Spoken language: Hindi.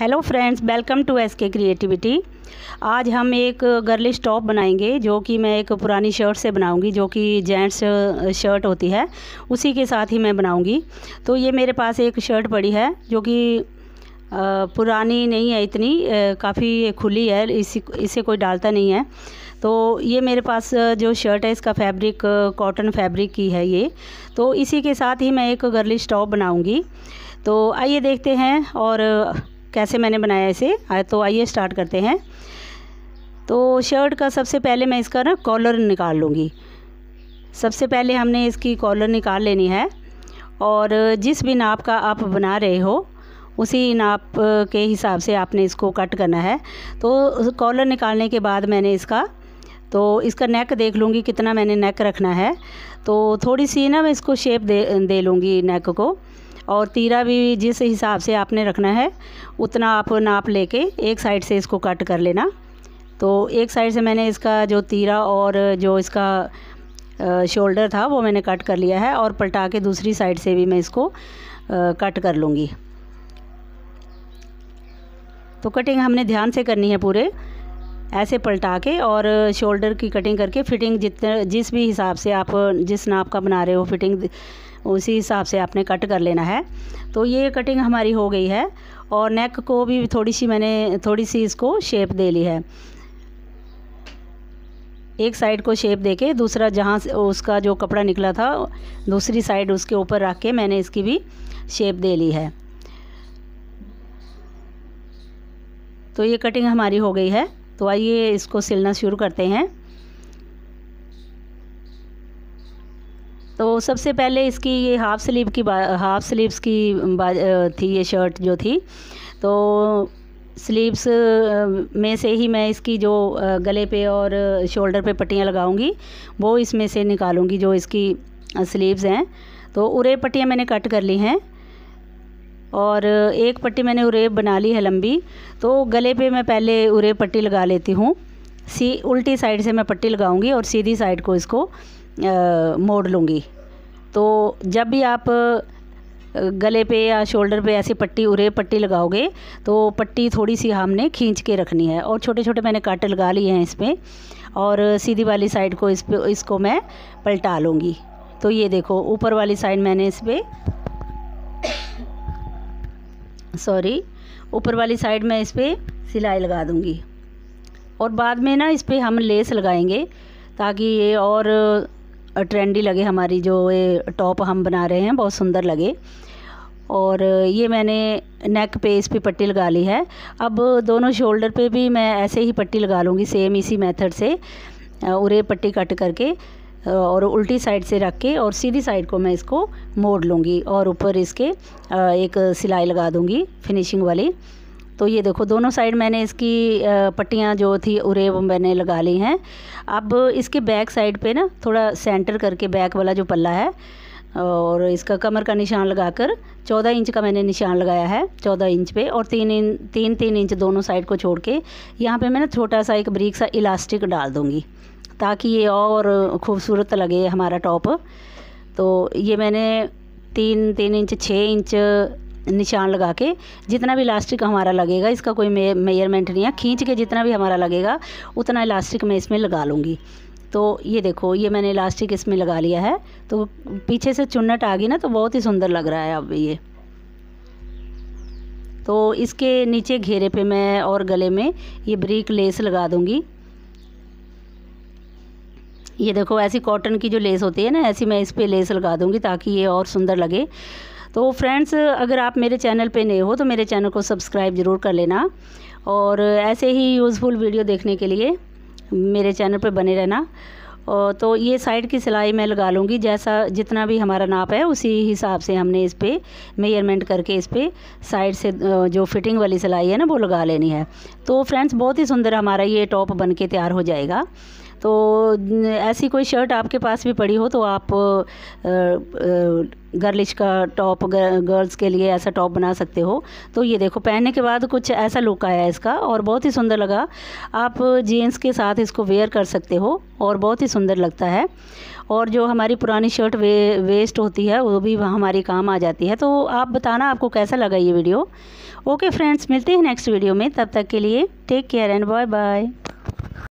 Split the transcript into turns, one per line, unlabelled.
hello friends welcome to S K creativity आज हम एक गर्लिश टॉप बनाएंगे जो कि मैं एक पुरानी शर्ट से बनाऊंगी जो कि जेंट्स शर्ट होती है उसी के साथ ही मैं बनाऊंगी तो ये मेरे पास एक शर्ट पड़ी है जो कि पुरानी नहीं है इतनी काफ़ी खुली है इसी इसे कोई डालता नहीं है तो ये मेरे पास जो शर्ट है इसका फैब्रिक कॉटन फैब्रिक की है ये तो इसी के साथ ही मैं एक गर्लिश टॉप बनाऊँगी तो आइए देखते हैं और कैसे मैंने बनाया इसे तो आइए स्टार्ट करते हैं तो शर्ट का सबसे पहले मैं इसका ना कॉलर निकाल लूँगी सबसे पहले हमने इसकी कॉलर निकाल लेनी है और जिस भी नाप का आप बना रहे हो उसी नाप के हिसाब से आपने इसको कट करना है तो कॉलर निकालने के बाद मैंने इसका तो इसका नेक देख लूँगी कितना मैंने नेक रखना है तो थोड़ी सी ना मैं इसको शेप दे दे लूँगी नेक को और तीरा भी जिस हिसाब से आपने रखना है उतना आप नाप लेके एक साइड से इसको कट कर लेना तो एक साइड से मैंने इसका जो तीरा और जो इसका शोल्डर था वो मैंने कट कर लिया है और पलटा के दूसरी साइड से भी मैं इसको कट कर लूँगी तो कटिंग हमने ध्यान से करनी है पूरे ऐसे पलटा के और शोल्डर की कटिंग करके फिटिंग जितने जिस भी हिसाब से आप जिस नाप का बना रहे हो फिटिंग उसी हिसाब से आपने कट कर लेना है तो ये कटिंग हमारी हो गई है और नेक को भी थोड़ी सी मैंने थोड़ी सी इसको शेप दे ली है एक साइड को शेप देके दूसरा जहाँ से उसका जो कपड़ा निकला था दूसरी साइड उसके ऊपर रख के मैंने इसकी भी शेप दे ली है तो ये कटिंग हमारी हो गई है तो आइए इसको सिलना शुरू करते हैं तो सबसे पहले इसकी ये हाफ़ स्लीव की हाफ़ स्लीव्स की थी ये शर्ट जो थी तो स्लीव्स में से ही मैं इसकी जो गले पे और शोल्डर पे पट्टियाँ लगाऊंगी वो इसमें से निकालूंगी जो इसकी स्लीव्स हैं तो उरे पट्टियाँ मैंने कट कर ली हैं और एक पट्टी मैंने उरे बना ली है लंबी तो गले पे मैं पहले उरेब पट्टी लगा लेती हूँ सी उल्टी साइड से मैं पट्टी लगाऊंगी और सीधी साइड को इसको मोड़ लूँगी तो जब भी आप गले पे या शोल्डर पे ऐसी पट्टी उरे पट्टी लगाओगे तो पट्टी थोड़ी सी हमने खींच के रखनी है और छोटे छोटे मैंने काट लगा लिए हैं इसमें और सीधी वाली साइड को इस पर इसको मैं पलटा लूँगी तो ये देखो ऊपर वाली साइड मैंने इस पर सॉरी ऊपर वाली साइड मैं इस पर सिलाई लगा दूँगी और बाद में ना इस पर हम लेस लगाएंगे ताकि ये और ट्रेंडी लगे हमारी जो ये टॉप हम बना रहे हैं बहुत सुंदर लगे और ये मैंने नेक पे इस पर पट्टी लगा ली है अब दोनों शोल्डर पे भी मैं ऐसे ही पट्टी लगा लूँगी सेम इसी मेथड से उरे पट्टी कट करके और उल्टी साइड से रख के और सीधी साइड को मैं इसको मोड़ लूँगी और ऊपर इसके एक सिलाई लगा दूँगी फिनिशिंग वाली तो ये देखो दोनों साइड मैंने इसकी पट्टियाँ जो थी उरे वो मैंने लगा ली हैं अब इसके बैक साइड पे ना थोड़ा सेंटर करके बैक वाला जो पल्ला है और इसका कमर का निशान लगाकर 14 इंच का मैंने निशान लगाया है 14 इंच पे और तीन इन तीन तीन इंच दोनों साइड को छोड़ के यहाँ पर मैं ना छोटा सा एक ब्रिक सा इलास्टिक डाल दूँगी ताकि ये और खूबसूरत लगे हमारा टॉप तो ये मैंने तीन तीन इंच छः इंच निशान लगा के जितना भी इलास्टिक हमारा लगेगा इसका कोई मेयरमेंट नहीं है खींच के जितना भी हमारा लगेगा उतना इलास्टिक मैं इसमें लगा लूँगी तो ये देखो ये मैंने इलास्टिक इसमें लगा लिया है तो पीछे से चुन्नट आ गई ना तो बहुत ही सुंदर लग रहा है अब ये तो इसके नीचे घेरे पे मैं और गले में ये ब्रीक लेस लगा दूँगी ये देखो ऐसी कॉटन की जो लेस होती है ना ऐसी मैं इस पर लेस लगा दूँगी ताकि ये और सुंदर लगे तो फ्रेंड्स अगर आप मेरे चैनल पे नए हो तो मेरे चैनल को सब्सक्राइब ज़रूर कर लेना और ऐसे ही यूज़फुल वीडियो देखने के लिए मेरे चैनल पर बने रहना और तो ये साइड की सिलाई मैं लगा लूँगी जैसा जितना भी हमारा नाप है उसी हिसाब से हमने इस पर मेयरमेंट करके इस पर साइड से जो फिटिंग वाली सिलाई है ना वो लगा लेनी है तो फ्रेंड्स बहुत ही सुंदर हमारा ये टॉप बन के तैयार हो जाएगा तो ऐसी कोई शर्ट आपके पास भी पड़ी हो तो आप गर्लिश का टॉप गर्ल्स के लिए ऐसा टॉप बना सकते हो तो ये देखो पहनने के बाद कुछ ऐसा लुक आया इसका और बहुत ही सुंदर लगा आप जीन्स के साथ इसको वेयर कर सकते हो और बहुत ही सुंदर लगता है और जो हमारी पुरानी शर्ट वे वेस्ट होती है वो भी हमारी काम आ जाती है तो आप बताना आपको कैसा लगा ये वीडियो ओके फ्रेंड्स मिलते हैं नेक्स्ट वीडियो में तब तक के लिए take care and bye bye